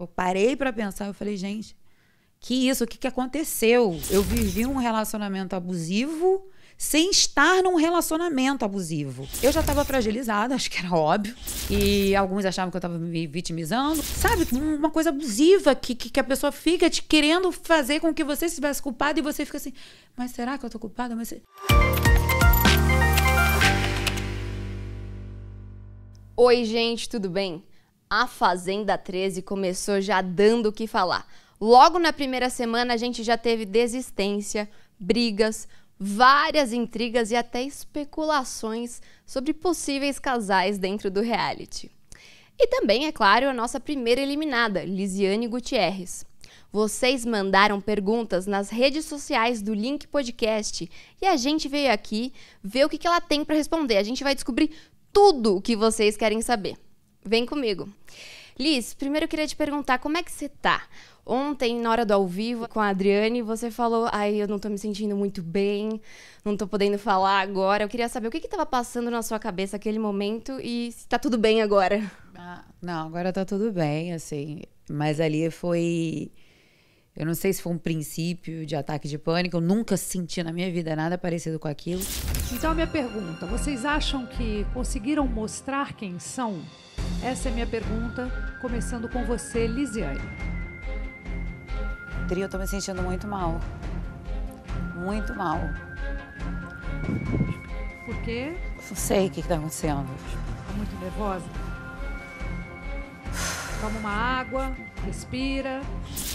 Eu parei para pensar, eu falei, gente, que isso, o que, que aconteceu? Eu vivi um relacionamento abusivo sem estar num relacionamento abusivo. Eu já estava fragilizada, acho que era óbvio, e alguns achavam que eu estava me vitimizando. Sabe, uma coisa abusiva que, que, a pessoa fica te querendo fazer com que você estivesse culpado e você fica assim, mas será que eu tô culpada? Mas... Oi, gente, tudo bem? A Fazenda 13 começou já dando o que falar. Logo na primeira semana a gente já teve desistência, brigas, várias intrigas e até especulações sobre possíveis casais dentro do reality. E também, é claro, a nossa primeira eliminada, Lisiane Gutierrez. Vocês mandaram perguntas nas redes sociais do Link Podcast e a gente veio aqui ver o que ela tem para responder. A gente vai descobrir tudo o que vocês querem saber. Vem comigo. Liz, primeiro eu queria te perguntar como é que você tá? Ontem, na hora do ao vivo com a Adriane, você falou: ai, eu não tô me sentindo muito bem, não tô podendo falar agora. Eu queria saber o que que tava passando na sua cabeça naquele momento e se tá tudo bem agora. Ah, não, agora tá tudo bem, assim. Mas ali foi. Eu não sei se foi um princípio de ataque de pânico, eu nunca senti na minha vida nada parecido com aquilo. Então, a minha pergunta: vocês acham que conseguiram mostrar quem são? Essa é minha pergunta, começando com você, Lisiane. Dri, eu tô me sentindo muito mal. Muito mal. Por quê? Não sei o que está acontecendo. Tá muito nervosa? Toma uma água, respira.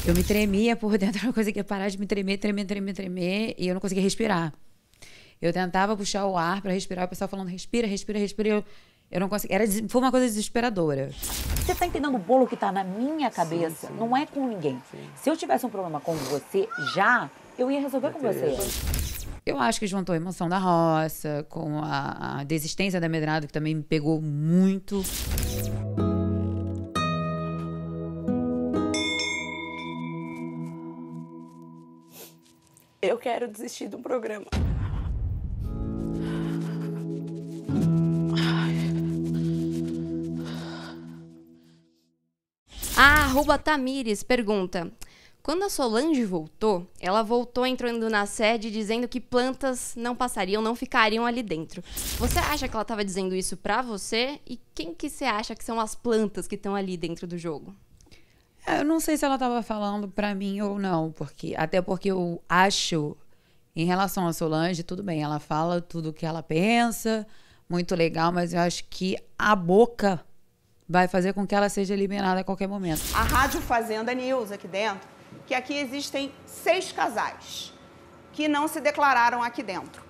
Eu me tremia por dentro, era uma coisa que ia parar de me tremer, tremer, tremer, tremer, e eu não conseguia respirar. Eu tentava puxar o ar para respirar, o pessoal falando respira, respira, respira, eu eu não consegui. Era, foi uma coisa desesperadora. Você tá entendendo o bolo que tá na minha cabeça? Sim, sim. Não é com ninguém. Sim. Se eu tivesse um problema com você já, eu ia resolver com você. Eu acho que juntou a emoção da roça, com a, a desistência da Medrado, que também me pegou muito. Eu quero desistir do programa. Arroba Tamires pergunta: Quando a Solange voltou, ela voltou entrando na sede dizendo que plantas não passariam, não ficariam ali dentro. Você acha que ela estava dizendo isso para você? E quem que você acha que são as plantas que estão ali dentro do jogo? É, eu não sei se ela estava falando para mim ou não, porque até porque eu acho em relação a Solange, tudo bem, ela fala tudo o que ela pensa, muito legal, mas eu acho que a boca vai fazer com que ela seja eliminada a qualquer momento. A Rádio Fazenda News aqui dentro, que aqui existem seis casais que não se declararam aqui dentro.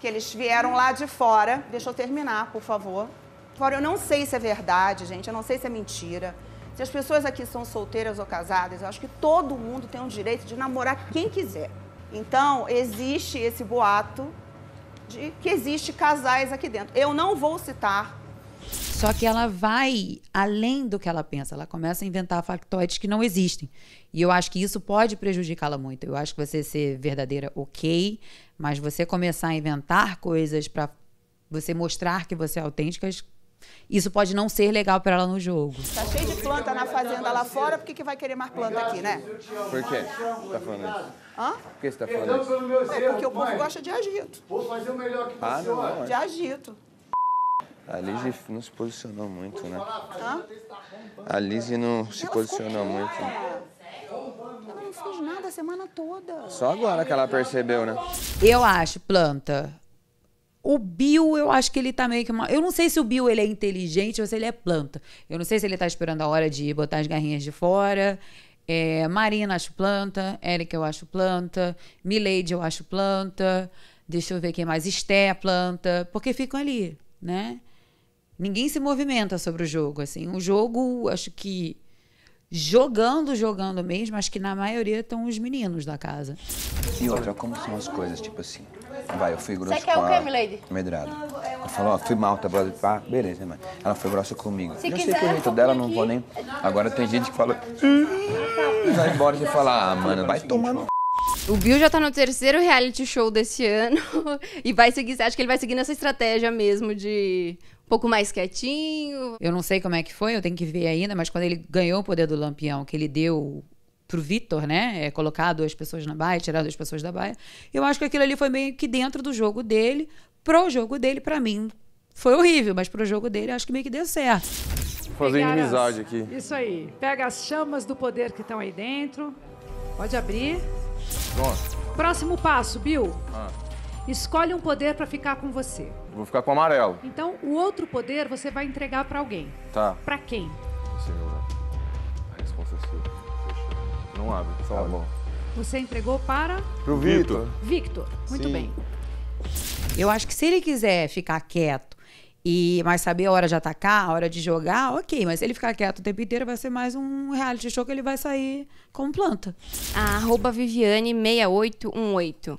Que eles vieram lá de fora. Deixa eu terminar, por favor. Fora, eu não sei se é verdade, gente, eu não sei se é mentira. Se as pessoas aqui são solteiras ou casadas, eu acho que todo mundo tem o direito de namorar quem quiser. Então, existe esse boato de que existe casais aqui dentro. Eu não vou citar só que ela vai além do que ela pensa, ela começa a inventar factoides que não existem. E eu acho que isso pode prejudicá-la muito. Eu acho que você ser verdadeira, ok, mas você começar a inventar coisas para você mostrar que você é autêntica, isso pode não ser legal para ela no jogo. Tá cheio de planta na fazenda lá fora, por que, que vai querer mais planta aqui, né? Por quê? Você tá falando isso? Hã? Por que você tá falando isso? É porque o povo gosta de agito. Vou fazer o melhor que ah, você. Ah, De agito. A Liz não se posicionou muito, né? A Liz não se posicionou muito. Ela não fez nada a semana toda. Só agora que ela percebeu, né? Eu acho, planta. O Bill, eu acho que ele tá meio que uma... Eu não sei se o Bill ele é inteligente ou se ele é planta. Eu não sei se ele tá esperando a hora de botar as garrinhas de fora. É, Marina, acho planta. Eric, eu acho planta. Milady, eu acho planta. Deixa eu ver quem mais. Esté, planta. Porque ficam ali, né? Ninguém se movimenta sobre o jogo, assim. O jogo, acho que jogando, jogando mesmo, acho que na maioria estão os meninos da casa. E outra, como são as coisas, tipo assim. Vai, eu fui grosso Você quer com o quê, Milady? Medrado. Ela falou, ó, fui mal, tá bom? Ah, beleza, mano. Ela foi grossa comigo. Se eu quiser, sei que o jeito dela, não vou nem... Agora tem gente que fala... Vai embora e fala, ah, mano, vai tomando... O Bill já tá no terceiro reality show desse ano e vai seguir, acho que ele vai seguir nessa estratégia mesmo de um pouco mais quietinho. Eu não sei como é que foi, eu tenho que ver ainda, mas quando ele ganhou o poder do Lampião, que ele deu pro Vitor, né? É, colocar duas pessoas na baia, tirar duas pessoas da baia. Eu acho que aquilo ali foi meio que dentro do jogo dele, pro jogo dele, para mim. Foi horrível, mas pro jogo dele acho que meio que deu certo. fazer inimizade aqui. Isso aí. Pega as chamas do poder que estão aí dentro. Pode abrir. Pronto. Próximo passo, Bill. Ah. Escolhe um poder para ficar com você. Vou ficar com o amarelo. Então, o outro poder você vai entregar para alguém. Tá. Para quem? Senhor, a resposta é sua. Não abre, só tá bom. Você entregou para? Pro Victor. Victor, muito Sim. bem. Eu acho que se ele quiser ficar quieto e, mas saber a hora de atacar, a hora de jogar, ok. Mas se ele ficar quieto o tempo inteiro, vai ser mais um reality show que ele vai sair como planta. arroba Viviane6818.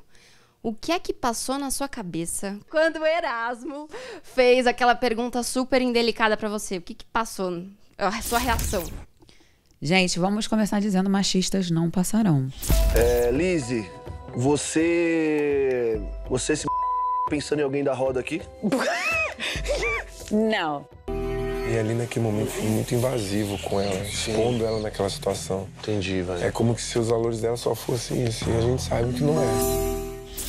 O que é que passou na sua cabeça quando o Erasmo fez aquela pergunta super indelicada para você? O que, que passou? A sua reação? Gente, vamos começar dizendo machistas não passarão. É, Lizzie, você. Você se Pensando em alguém da roda aqui? Não. E ali naquele momento fui muito invasivo com ela, expondo ela naquela situação. Entendi, vai. É como que se os valores dela só fossem isso, e a gente sabe que não é.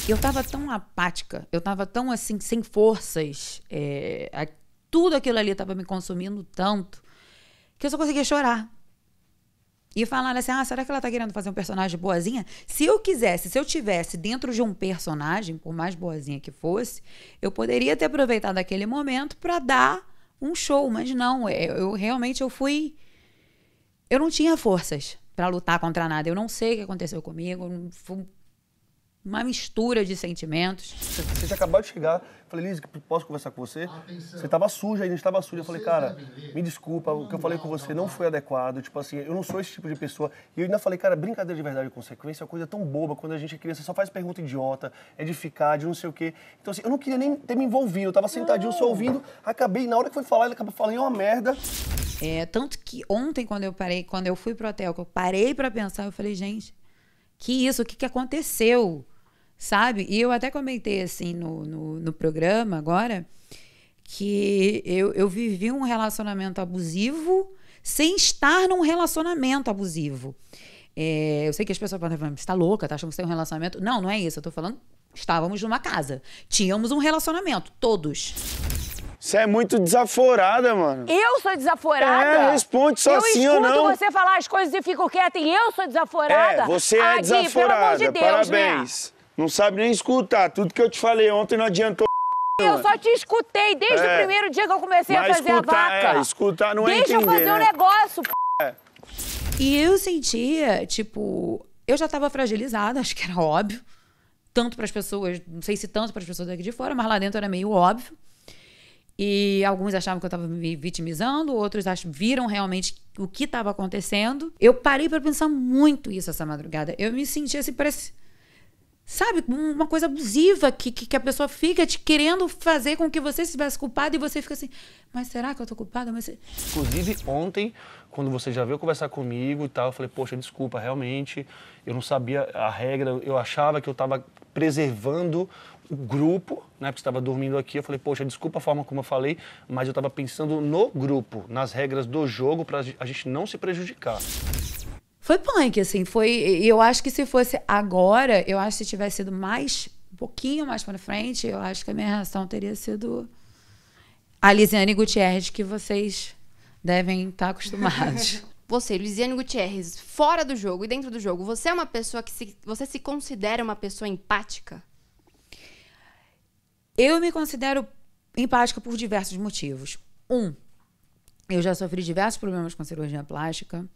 Eu tava tão apática, eu tava tão assim, sem forças. É, tudo aquilo ali tava me consumindo tanto que eu só conseguia chorar. E falando assim, ah, será que ela tá querendo fazer um personagem boazinha? Se eu quisesse, se eu tivesse dentro de um personagem, por mais boazinha que fosse, eu poderia ter aproveitado aquele momento para dar um show, mas não, eu, é, eu realmente eu fui eu não tinha forças para lutar contra nada. Eu não sei o que aconteceu comigo, foi uma mistura de sentimentos. Você, tinha acabado de chegar, falei, Liz, posso conversar com você? Atenção. Você estava suja, ainda estava suja. Eu falei, cara, me desculpa, o que eu falei com você não foi adequado. Tipo assim, eu não sou esse tipo de pessoa. E eu ainda falei, cara, brincadeira de verdade e consequência é uma coisa tão boba quando a gente é criança, só faz pergunta idiota, é de ficar, de não sei o quê. Então, assim, eu não queria nem ter me envolvido. Eu tava sentadinho só ouvindo, acabei, na hora que foi falar, ele acabou falando é uma merda. É, tanto que ontem, quando eu parei, quando eu fui pro hotel, que eu parei para pensar, eu falei, gente, que isso, o que, que aconteceu? Sabe? E eu até comentei assim no, no, no programa agora que eu, eu vivi um relacionamento abusivo sem estar num relacionamento abusivo. É, eu sei que as pessoas falar, você está louca, tá achando que você tem um relacionamento? Não, não é isso. Eu estou falando, estávamos numa casa. Tínhamos um relacionamento, todos. Você é muito desaforada, mano. Eu sou desaforada? É, responde só eu assim ou não. Eu escuto você falar as coisas e fico quieta e eu sou desaforada? É, você é Agui, desaforada, pelo amor de Deus, né? parabéns. Né? Não sabe nem escutar, tudo que eu te falei ontem não adiantou. Eu só te escutei desde é. o primeiro dia que eu comecei Mas a fazer escutar, a é, vaca. É, escutar não é Deixa entender, eu fazer né? um negócio, p... E eu sentia, tipo, eu já tava fragilizada, acho que era óbvio. Tanto para as pessoas, não sei se tanto para as pessoas daqui de fora, mas lá dentro era meio óbvio. E alguns achavam que eu estava me vitimizando, outros viram realmente o que estava acontecendo. Eu parei para pensar muito isso essa madrugada. Eu me senti assim, parece. Sabe, uma coisa abusiva que, que, que, a pessoa fica te querendo fazer com que você estivesse culpado e você fica assim, mas será que eu tô culpada? Mas... Inclusive, ontem, quando você já veio conversar comigo e tal, eu falei, poxa, desculpa, realmente, eu não sabia a regra, eu achava que eu estava preservando o grupo, né? Porque estava dormindo aqui. Eu falei, poxa, desculpa a forma como eu falei, mas eu estava pensando no grupo, nas regras do jogo para a gente não se prejudicar. Foi punk, assim, foi. Eu acho que se fosse agora, eu acho que se tivesse sido mais, um pouquinho mais para frente, eu acho que a minha reação teria sido a Lisiane Gutierrez, que vocês devem estar tá acostumados. você, Luiziane Gutierrez, fora do jogo e dentro do jogo, você é uma pessoa que se, você se considera uma pessoa empática? Eu me considero empática por diversos motivos. Um, eu já sofri diversos problemas com cirurgia plástica.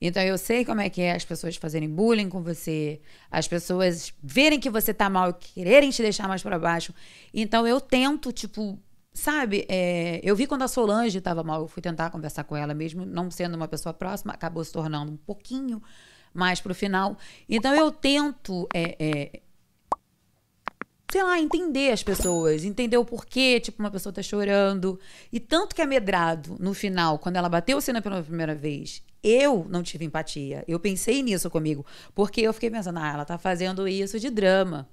Então eu sei como é que é as pessoas fazerem bullying com você, as pessoas verem que você tá mal e quererem te deixar mais para baixo. Então eu tento, tipo, sabe, é, eu vi quando a Solange estava mal, eu fui tentar conversar com ela mesmo, não sendo uma pessoa próxima, acabou se tornando um pouquinho mais pro final. Então eu tento é, é, sei lá, entender as pessoas, entender o porquê, tipo, uma pessoa tá chorando. E tanto que amedrado é no final, quando ela bateu o sino pela primeira vez, eu não tive empatia. Eu pensei nisso comigo, porque eu fiquei pensando, ah, ela tá fazendo isso de drama.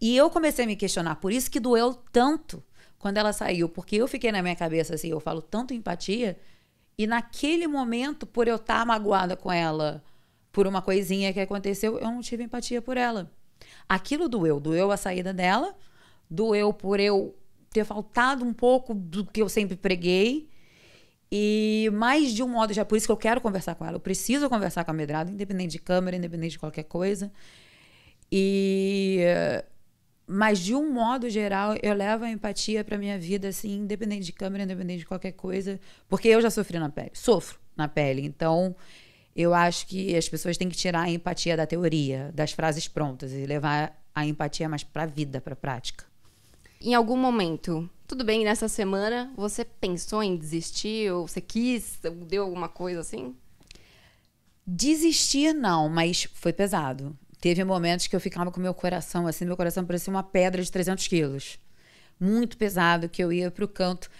E eu comecei a me questionar, por isso que doeu tanto quando ela saiu, porque eu fiquei na minha cabeça assim, eu falo tanto empatia, e naquele momento, por eu estar tá magoada com ela, por uma coisinha que aconteceu, eu não tive empatia por ela. Aquilo doeu. Doeu a saída dela, doeu por eu ter faltado um pouco do que eu sempre preguei. E mais de um modo já, é por isso que eu quero conversar com ela. Eu preciso conversar com a Medrada, independente de câmera, independente de qualquer coisa. E mas de um modo geral, eu levo a empatia para minha vida assim, independente de câmera, independente de qualquer coisa, porque eu já sofri na pele, sofro na pele. Então, eu acho que as pessoas têm que tirar a empatia da teoria, das frases prontas, e levar a empatia mais para a vida, para a prática. Em algum momento, tudo bem, nessa semana, você pensou em desistir? Ou você quis? deu alguma coisa assim? Desistir, não, mas foi pesado. Teve momentos que eu ficava com meu coração assim, meu coração parecia uma pedra de 300 quilos. Muito pesado, que eu ia para o canto.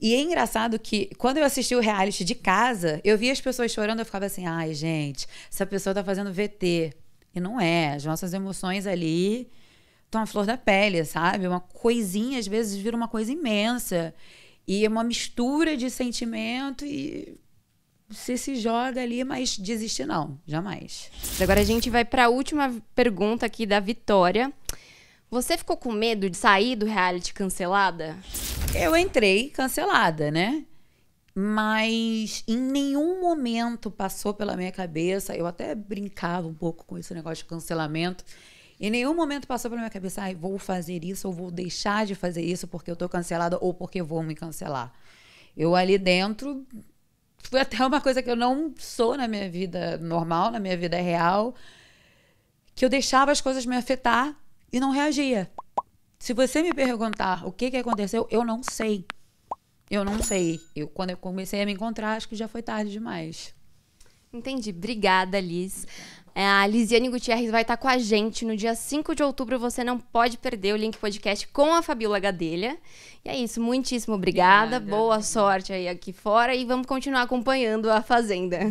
E é engraçado que quando eu assisti o reality de casa, eu via as pessoas chorando, eu ficava assim, ai, gente, essa pessoa tá fazendo VT. E não é. As nossas emoções ali estão à flor da pele, sabe? Uma coisinha, às vezes, vira uma coisa imensa. E é uma mistura de sentimento e você se joga ali, mas desiste não, jamais. Agora a gente vai para a última pergunta aqui da Vitória. Você ficou com medo de sair do reality cancelada? Eu entrei cancelada, né? Mas em nenhum momento passou pela minha cabeça. Eu até brincava um pouco com esse negócio de cancelamento. Em nenhum momento passou pela minha cabeça, ah, vou fazer isso ou vou deixar de fazer isso porque eu tô cancelada ou porque vou me cancelar. Eu ali dentro foi até uma coisa que eu não sou na minha vida normal, na minha vida real, que eu deixava as coisas me afetar e não reagia. Se você me perguntar o que, que aconteceu, eu não sei. Eu não sei. Eu, quando eu comecei a me encontrar, acho que já foi tarde demais. Entendi. Obrigada, Liz. É, a Lisiane Gutierrez vai estar com a gente no dia 5 de outubro. Você não pode perder o Link Podcast com a Fabiola Gadelha. E é isso. Muitíssimo obrigada. obrigada. Boa sorte aí aqui fora. E vamos continuar acompanhando a Fazenda.